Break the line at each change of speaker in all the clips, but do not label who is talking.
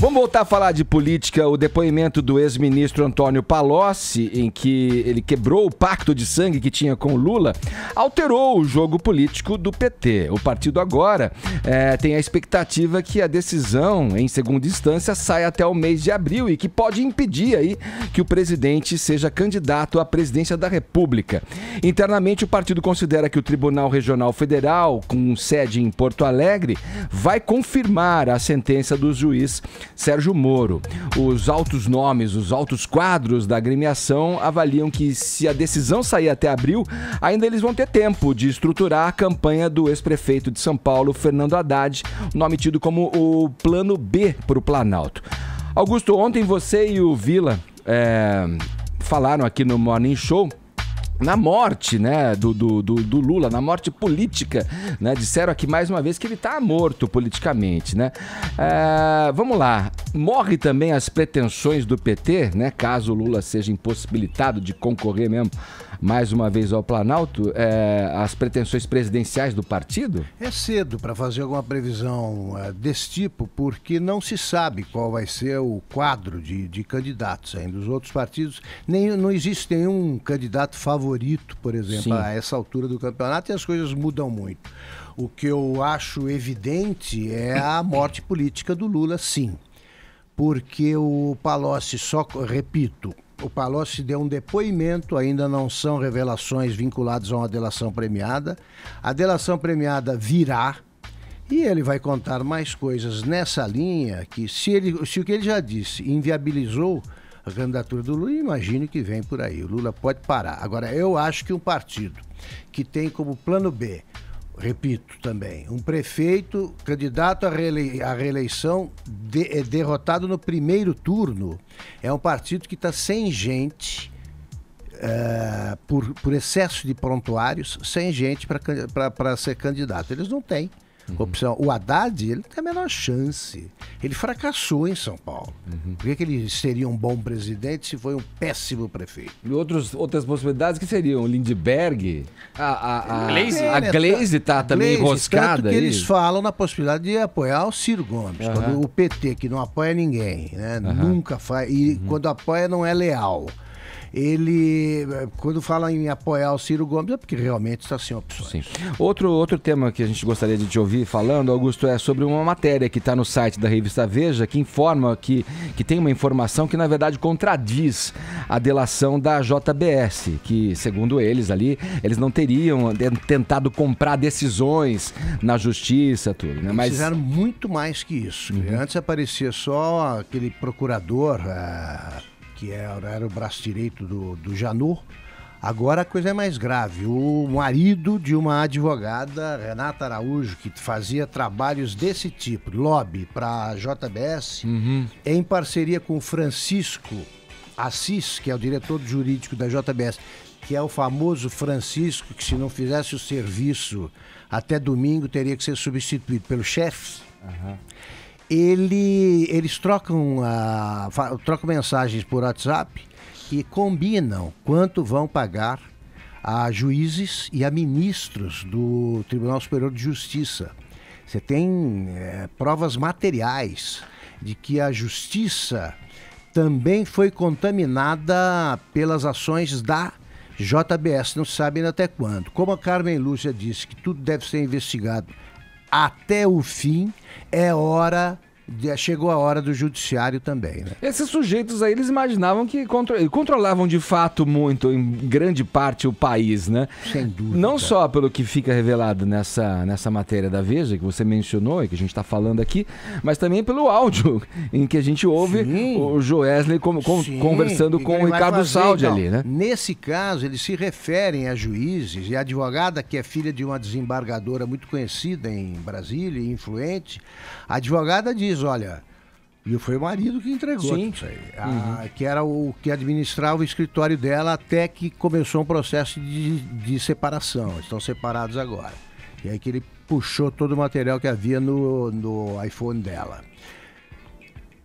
Vamos voltar a falar de política. O depoimento do ex-ministro Antônio Palocci, em que ele quebrou o pacto de sangue que tinha com Lula, alterou o jogo político do PT. O partido agora é, tem a expectativa que a decisão, em segunda instância, saia até o mês de abril e que pode impedir aí que o presidente seja candidato à presidência da República. Internamente, o partido considera que o Tribunal Regional Federal, com sede em Porto Alegre, vai confirmar a sentença do juiz Sérgio Moro. Os altos nomes, os altos quadros da agremiação avaliam que se a decisão sair até abril, ainda eles vão ter tempo de estruturar a campanha do ex-prefeito de São Paulo, Fernando Haddad, nome tido como o plano B para o Planalto. Augusto, ontem você e o Vila é, falaram aqui no Morning Show na morte, né, do, do, do, do, Lula, na morte política, né, disseram aqui mais uma vez que ele está morto politicamente, né. É, vamos lá, morre também as pretensões do PT, né? Caso Lula seja impossibilitado de concorrer mesmo mais uma vez ao Planalto, é, as pretensões presidenciais do
partido? É cedo para fazer alguma previsão é, desse tipo, porque não se sabe qual vai ser o quadro de, de candidatos ainda. Os outros partidos, nem, não existe nenhum candidato favorito, por exemplo, Sim. a essa altura do campeonato, e as coisas mudam muito. O que eu acho evidente é a morte política do Lula, sim porque o Palocci só, repito, o Palocci deu um depoimento, ainda não são revelações vinculadas a uma delação premiada. A delação premiada virá e ele vai contar mais coisas nessa linha que se, ele, se o que ele já disse inviabilizou a candidatura do Lula, imagine que vem por aí. O Lula pode parar. Agora, eu acho que um partido que tem como plano B repito também, um prefeito candidato à, à reeleição de é derrotado no primeiro turno. É um partido que está sem gente. Uh, por, por excesso de prontuários, sem gente para ser candidato. Eles não têm uhum. opção. O Haddad, ele não tem a menor chance. Ele fracassou em São Paulo. Uhum. Por que, que ele seria um bom presidente se foi um péssimo prefeito? E outros, outras possibilidades que seriam Lindbergh,
a, a, a, Glaze. a Glaze
tá também Glaze, enroscada. Tanto que aí. eles falam na possibilidade de apoiar o Ciro Gomes. Uhum. o PT, que não apoia ninguém, né? nunca faz. E uhum. quando apoia, não é leal ele, eh, quando fala em apoiar o Ciro Gomes, é porque realmente está sem opções. Sim. Outro, outro tema
que a gente gostaria de te ouvir falando, Augusto, é sobre uma matéria que está no site da revista Veja, que informa que, que tem uma informação que, na verdade, contradiz a delação da JBS, que, segundo eles ali, eles não teriam tentado comprar decisões na justiça, tudo. Né? Mas... Fizeram
muito mais que isso. Uhum. Antes aparecia só aquele procurador. Uh que era, é, era o braço direito do, do Janu. Agora a coisa é mais grave. O marido de uma advogada, Renata Araújo, que fazia trabalhos desse tipo, lobby para a JBS, uhum. em parceria com Francisco Assis, que é o diretor jurídico da JBS, que é o famoso Francisco, que se não fizesse o serviço até domingo teria que ser substituído pelo chefe. Uhum ele, eles trocam, a, trocam mensagens por WhatsApp e combinam quanto vão pagar a juízes e a ministros do Tribunal Superior de Justiça. Você tem é, provas materiais de que a justiça também foi contaminada pelas ações da JBS, não sabem até quando. Como a Carmen Lúcia disse que tudo deve ser investigado até o fim. É hora chegou a hora do judiciário também. Né?
Esses sujeitos aí, eles imaginavam que contro controlavam de fato muito, em grande parte, o país, né? Sem dúvida. Não só pelo que fica revelado nessa, nessa matéria da Veja, que você mencionou e que a gente está falando aqui, mas também pelo áudio em que a gente ouve Sim. o Joesley com, com, conversando com o Ricardo fazer, Saldi então, ali, né?
Nesse caso, eles se referem a juízes e a advogada, que é filha de uma desembargadora muito conhecida em Brasília e influente, a advogada diz diz, olha, e foi o marido que entregou Sim. isso aí. A, uhum. Que era o que administrava o escritório dela até que começou um processo de, de separação. Estão separados agora. E é aí que ele puxou todo o material que havia no, no iPhone dela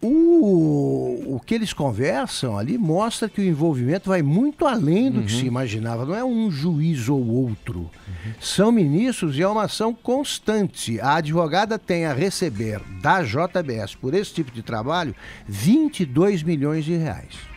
o, o que eles conversam ali mostra que o envolvimento vai muito além do uhum. que se imaginava. Não é um juiz ou outro. Uhum. São ministros e é uma ação constante. A advogada tem a receber da JBS por esse tipo de trabalho 22 milhões de reais.